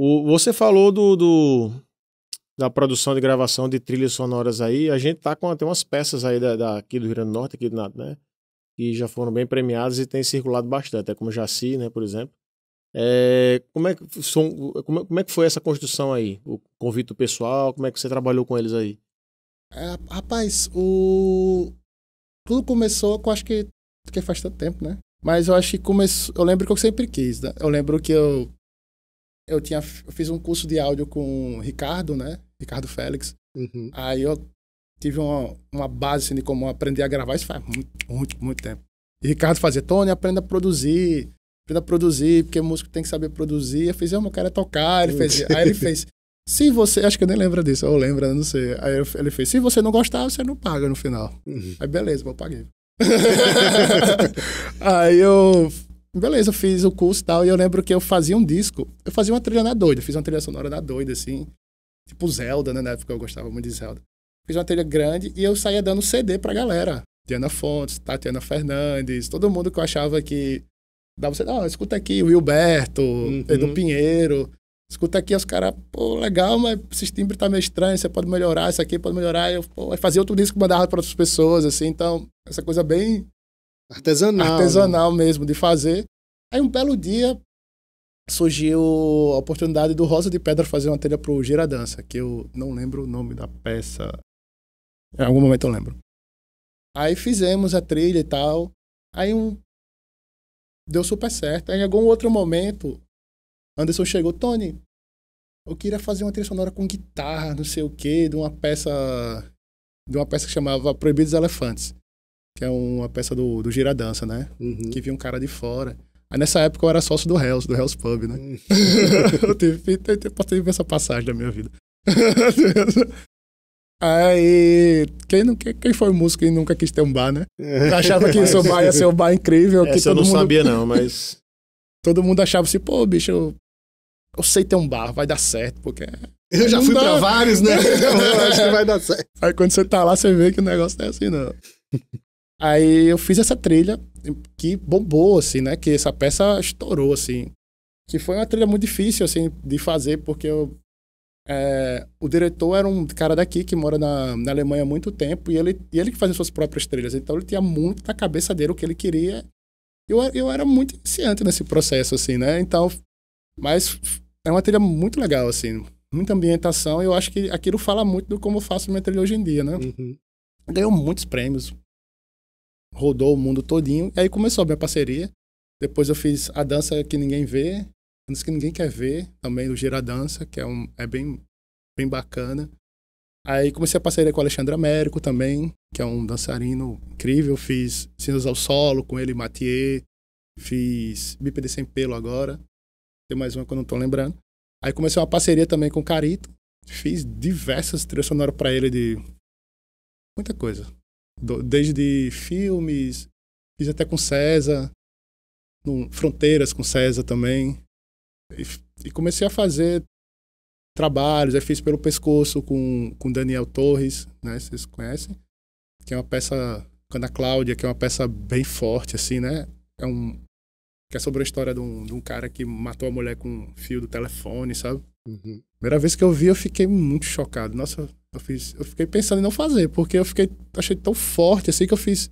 O, você falou do, do, da produção de gravação de trilhas sonoras aí. A gente tá com até umas peças aí da, da aqui do Rio Grande do Norte, aqui do Nato, né? Que já foram bem premiadas e tem circulado bastante, é como Jaci, né, por exemplo. É, como, é que, som, como, como, é que foi essa construção aí? O convite do pessoal, como é que você trabalhou com eles aí? É, rapaz, o... tudo começou com acho que, que faz tanto tempo, né? Mas eu acho que começou. Eu lembro que eu sempre quis, né? Eu lembro que eu eu tinha eu fiz um curso de áudio com o Ricardo, né? Ricardo Félix. Uhum. Aí eu tive uma, uma base assim, de como aprender a gravar, isso faz muito, muito, muito tempo. E Ricardo fazia, Tony, aprenda a produzir, aprenda a produzir, porque músico tem que saber produzir. Eu fiz, eu não quero é tocar. Ele fez, aí ele fez, se você, acho que eu nem lembro disso, ou lembra, não sei. Aí eu, ele fez, se você não gostar, você não paga no final. Uhum. Aí beleza, eu paguei. aí eu beleza, fiz o curso e tal. E eu lembro que eu fazia um disco, eu fazia uma trilha na doida, fiz uma trilha sonora na doida, assim. Tipo Zelda, né? Na época eu gostava muito de Zelda. Fiz uma trilha grande e eu saía dando CD pra galera. Diana Fontes, Tatiana Fernandes, todo mundo que eu achava que dava você, não, escuta aqui o Wilberto, uhum. Edu Pinheiro, escuta aqui os caras, pô, legal, mas esse timbre tá meio estranho, você pode melhorar, isso aqui pode melhorar. Eu pô, fazia outro disco que mandava para outras pessoas, assim, então, essa coisa bem Artesanal. Artesanal né? mesmo, de fazer. Aí um belo dia surgiu a oportunidade do Rosa de Pedra fazer uma telha pro Giradança, que eu não lembro o nome da peça. Em algum momento eu lembro. Aí fizemos a trilha e tal. Aí um. Deu super certo. Aí em algum outro momento, Anderson chegou, Tony, eu queria fazer uma trilha sonora com guitarra, não sei o quê, de uma peça. De uma peça que chamava Proibidos Elefantes que é uma peça do, do Giradança, né? Uhum. Que vinha um cara de fora. Aí nessa época eu era sócio do Hells, do Hells Pub, né? Uhum. eu tive, eu tive essa passagem da minha vida. Aí, quem, não, quem foi músico e nunca quis ter um bar, né? Eu é. achava que seu bar ia ser um bar incrível. Essa que todo eu não mundo, sabia, não, mas. Todo mundo achava assim, pô, bicho, eu, eu sei ter um bar, vai dar certo, porque. Eu já fui dá. pra vários, né? Então, eu acho que vai dar certo. Aí quando você tá lá, você vê que o negócio não é assim, não. Aí eu fiz essa trilha que bombou, assim, né? Que essa peça estourou, assim. Que foi uma trilha muito difícil, assim, de fazer, porque eu, é, o diretor era um cara daqui que mora na, na Alemanha há muito tempo e ele, ele que fazia suas próprias trilhas. Então ele tinha muito na cabeça dele o que ele queria. Eu, eu era muito iniciante nesse processo, assim, né? Então, mas é uma trilha muito legal, assim. Muita ambientação. Eu acho que aquilo fala muito do como eu faço minha trilha hoje em dia, né? Uhum. Ganhou muitos prêmios, rodou o mundo todinho. E aí começou a minha parceria. Depois eu fiz a dança que ninguém vê, dança que ninguém quer ver, também do Gira Dança, que é, um, é bem, bem bacana. Aí comecei a parceria com o Alexandre Américo também, que é um dançarino incrível. Fiz Cinzas ao Solo com ele, Mathieu. Fiz Bípede Sem Pelo agora. Tem mais uma que eu não tô lembrando. Aí comecei uma parceria também com o Carito. Fiz diversas trilhas sonoras pra ele de muita coisa desde filmes, fiz até com César, no, Fronteiras com César também. E, e, comecei a fazer trabalhos, aí fiz pelo pescoço com, com Daniel Torres, né? Vocês conhecem? Que é uma peça, com Ana Cláudia, que é uma peça bem forte, assim, né? É um, que é sobre a história de um, de um, cara que matou a mulher com um fio do telefone, sabe? Uhum. Primeira vez que eu vi, eu fiquei muito chocado. Nossa, eu fiz, eu fiquei pensando em não fazer, porque eu fiquei, achei tão forte assim que eu fiz,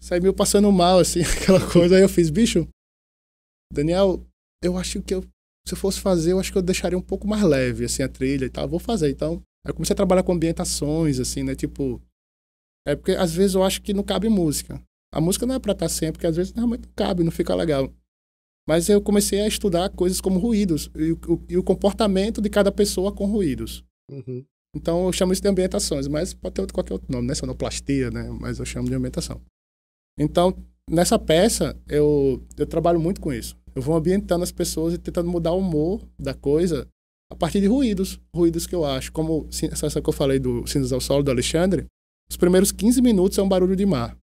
saí meio passando mal assim, aquela coisa. Aí eu fiz, bicho, Daniel, eu acho que eu, se eu fosse fazer, eu acho que eu deixaria um pouco mais leve assim a trilha e tal. Vou fazer, então. eu comecei a trabalhar com ambientações assim, né, tipo é porque às vezes eu acho que não cabe música. A música não é para estar tá sempre, porque às vezes realmente não cabe, não fica legal. Mas eu comecei a estudar coisas como ruídos e, o, e o comportamento de cada pessoa com ruídos. Uhum. Então eu chamo isso de ambientações, mas pode ter qualquer outro nome, né? Sonoplastia, né? Mas eu chamo de ambientação. Então, nessa peça, eu, eu trabalho muito com isso. Eu vou ambientando as pessoas e tentando mudar o humor da coisa a partir de ruídos. Ruídos que eu acho, como essa que eu falei do Cinzas ao Solo, do Alexandre. Os primeiros 15 minutos é um barulho de mar.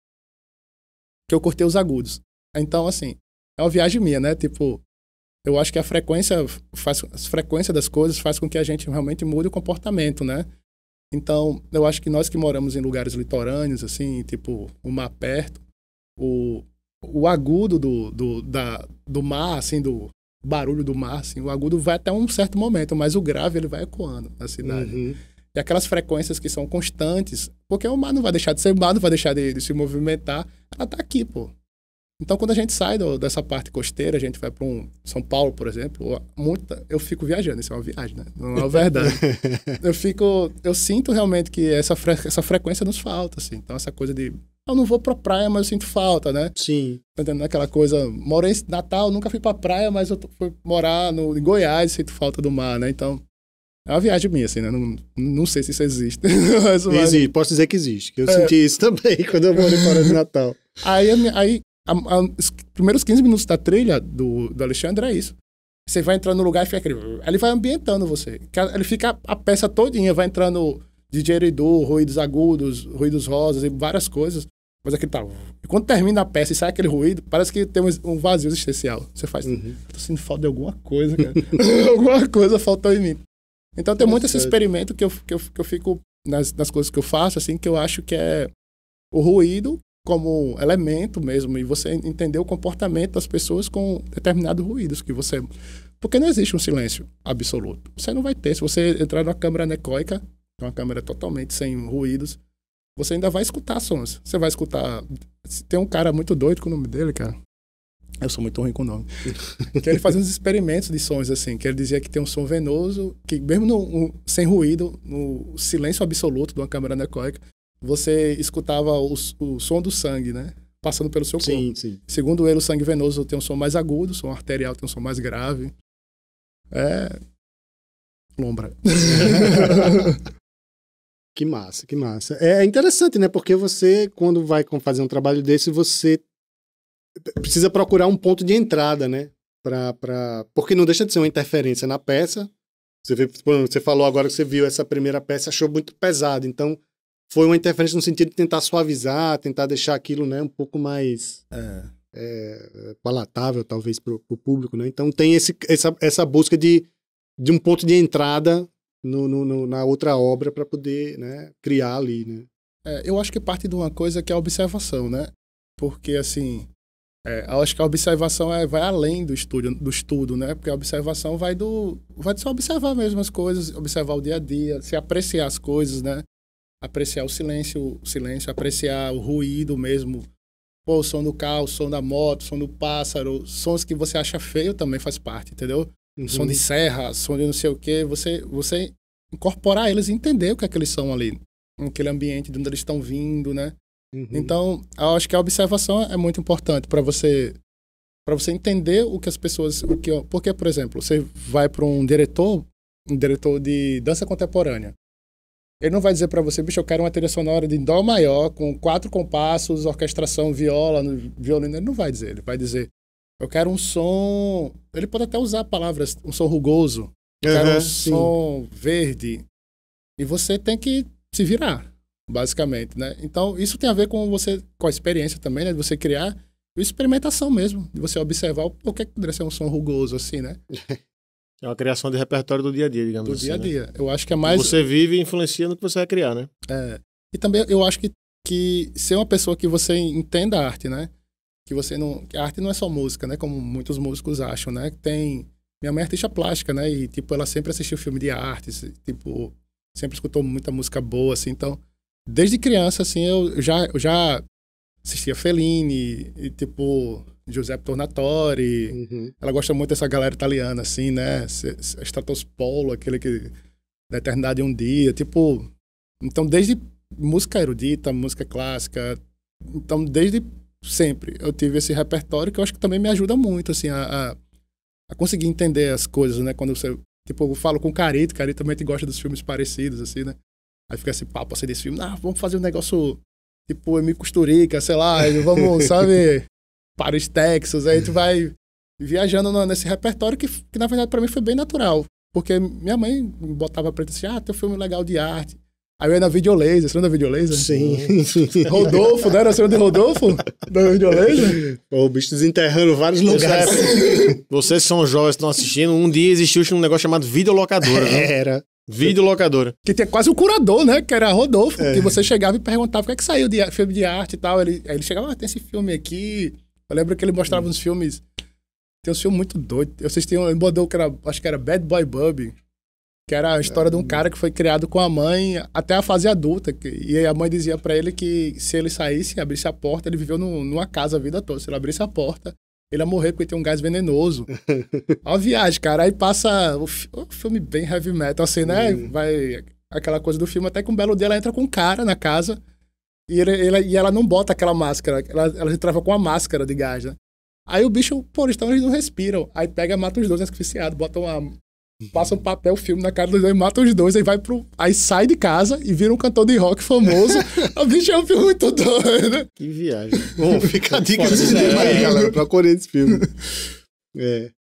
Que eu cortei os agudos. Então, assim, é uma viagem minha, né? Tipo, eu acho que a frequência faz a frequência das coisas faz com que a gente realmente mude o comportamento, né? Então, eu acho que nós que moramos em lugares litorâneos, assim, tipo o mar perto, o, o agudo do, do, da, do mar, assim, do barulho do mar, assim, o agudo vai até um certo momento, mas o grave ele vai ecoando na cidade. Uhum. E aquelas frequências que são constantes, porque o mar não vai deixar de ser mar, não vai deixar de, de se movimentar, ela tá aqui, pô. Então, quando a gente sai do, dessa parte costeira, a gente vai para um São Paulo, por exemplo, muita, eu fico viajando, isso é uma viagem, né? Não é verdade. eu fico, eu sinto realmente que essa, fre, essa frequência nos falta, assim. Então, essa coisa de eu não vou pra praia, mas eu sinto falta, né? Sim. Tá entendendo? É aquela coisa, morei em Natal, nunca fui pra praia, mas eu fui morar no, em Goiás, sinto falta do mar, né? Então, é uma viagem minha, assim, né? Não, não sei se isso existe. mas, existe, posso dizer que existe. Que eu é. senti isso também quando eu morei fora de Natal. Aí, aí a, a, os primeiros 15 minutos da trilha do, do Alexandre é isso. Você vai entrar no lugar e fica aquele. Ele vai ambientando você. Ele fica a peça todinha, vai entrando de geridor, ruídos agudos, ruídos rosas e várias coisas. Mas aquele tá. E quando termina a peça e sai aquele ruído, parece que tem um vazio existencial. Você faz. Uhum. Tô sentindo falta de alguma coisa, cara. alguma coisa faltou em mim. Então tem é muito certo. esse experimento que eu, que eu, que eu fico nas, nas coisas que eu faço, assim, que eu acho que é o ruído como elemento mesmo e você entender o comportamento das pessoas com determinados ruídos que você porque não existe um silêncio absoluto você não vai ter se você entrar numa câmera anecoica uma câmera totalmente sem ruídos você ainda vai escutar sons você vai escutar tem um cara muito doido com é o nome dele cara eu sou muito ruim com o nome. que ele fazia uns experimentos de sons, assim, que ele dizia que tem um som venoso, que mesmo no, um, sem ruído, no silêncio absoluto de uma câmera necoica você escutava o, o som do sangue, né? Passando pelo seu corpo. Sim, sim. Segundo ele, o sangue venoso tem um som mais agudo, o som arterial tem um som mais grave. É. Lombra. que massa, que massa. É interessante, né? Porque você, quando vai fazer um trabalho desse, você precisa procurar um ponto de entrada, né? Pra, pra... Porque não deixa de ser uma interferência na peça. Você, vê, você falou agora que você viu essa primeira peça achou muito pesada. Então, foi uma interferência no sentido de tentar suavizar, tentar deixar aquilo né, um pouco mais é. É, palatável, talvez, para o público. Né? Então tem esse, essa, essa busca de, de um ponto de entrada no, no, no na outra obra para poder né, criar ali. Né? É, eu acho que parte de uma coisa que é a observação, né? Porque, assim, é, eu acho que a observação é, vai além do estudo, do estudo, né? Porque a observação vai do. Vai só observar mesmo as coisas, observar o dia a dia, se apreciar as coisas, né? apreciar o silêncio, o silêncio, apreciar o ruído mesmo. Pô, o som do carro, o som da moto, o som do pássaro, sons que você acha feio também faz parte, entendeu? Uhum. Som de serra, som de não sei o quê, você você incorporar eles e entender o que é que eles são ali, naquele ambiente de onde eles estão vindo, né? Uhum. Então, eu acho que a observação é muito importante para você para você entender o que as pessoas, o que, porque por exemplo, você vai para um diretor, um diretor de dança contemporânea. Ele não vai dizer para você, bicho, eu quero uma trilha sonora de dó maior, com quatro compassos, orquestração, viola, violino. Ele não vai dizer. Ele vai dizer, eu quero um som. Ele pode até usar palavras, um som rugoso, eu uhum, quero um sim. som verde. E você tem que se virar, basicamente, né? Então, isso tem a ver com você, com a experiência também, né? De você criar experimentação mesmo, de você observar o que poderia ser um som rugoso, assim, né? É uma criação de repertório do dia a dia, digamos do assim. Do dia a né? dia. Eu acho que é mais. Você vive e influencia no que você vai criar, né? É. E também eu acho que, que ser uma pessoa que você entenda a arte, né? Que você não. Que a arte não é só música, né? Como muitos músicos acham, né? Tem. Minha mãe é artista plástica, né? E, tipo, ela sempre assistiu filme de arte, tipo, sempre escutou muita música boa, assim. Então, desde criança, assim, eu já, eu já assistia Fellini, e, tipo, Giuseppe Tornatore. Uhum. Ela gosta muito dessa galera italiana, assim, né? Stratos Polo, aquele que. Da Eternidade um Dia. Tipo. Então, desde música erudita, música clássica. Então, desde sempre eu tive esse repertório que eu acho que também me ajuda muito, assim, a, a, a conseguir entender as coisas, né? Quando você. Tipo, eu falo com o Carito, o Carito também gosta dos filmes parecidos, assim, né? Aí fica esse papo assim desse filme, ah, vamos fazer um negócio tipo, eu me costurica, sei lá, vamos, sabe? para os Texas, aí tu é. vai viajando nesse repertório que, que na verdade, para mim foi bem natural. Porque minha mãe botava pra assim, ah, tem um filme legal de arte. Aí eu ia na Videolaser, você lembra da Videolaser? Sim. Rodolfo, não né? era o de Rodolfo? Da Videolaser? Pô, o bicho desenterrando vários é lugares. Vocês são jovens, estão assistindo, um dia existiu um negócio chamado videolocadora. Né? Era. Videolocadora. Que tinha quase um curador, né? Que era Rodolfo. É. Que você chegava e perguntava o que é que saiu de filme de arte e tal. Ele, aí ele chegava, ah, tem esse filme aqui eu lembro que ele mostrava uns filmes. Tem um filme muito doido. Eu assisti um, ele mandou que era, acho que era Bad Boy Bubby, que era a é, história é, de um hum. cara que foi criado com a mãe até a fase adulta. Que, e a mãe dizia para ele que se ele saísse, abrisse a porta, ele viveu no numa casa a vida toda. Se ele abrisse a porta, ele ia morrer porque tem um gás venenoso. Ó viagem, cara. Aí passa o, o, filme bem heavy metal, assim, né? Vai aquela coisa do filme. Até que um belo dia ela entra com um cara na casa. E, ele, ele, e ela não bota aquela máscara, ela, ela se trava com a máscara de gás, né? Aí o bicho, pô, então eles não respiram. Aí pega, mata os dois né, asfixiados, bota uma. Passa um papel, filme na cara dos dois, mata os dois, aí vai pro. Aí sai de casa e vira um cantor de rock famoso. o bicho é um filme muito doido. Que viagem. Bom, fica a dica do cinema aí, é. galera. Procurei esse filme. É.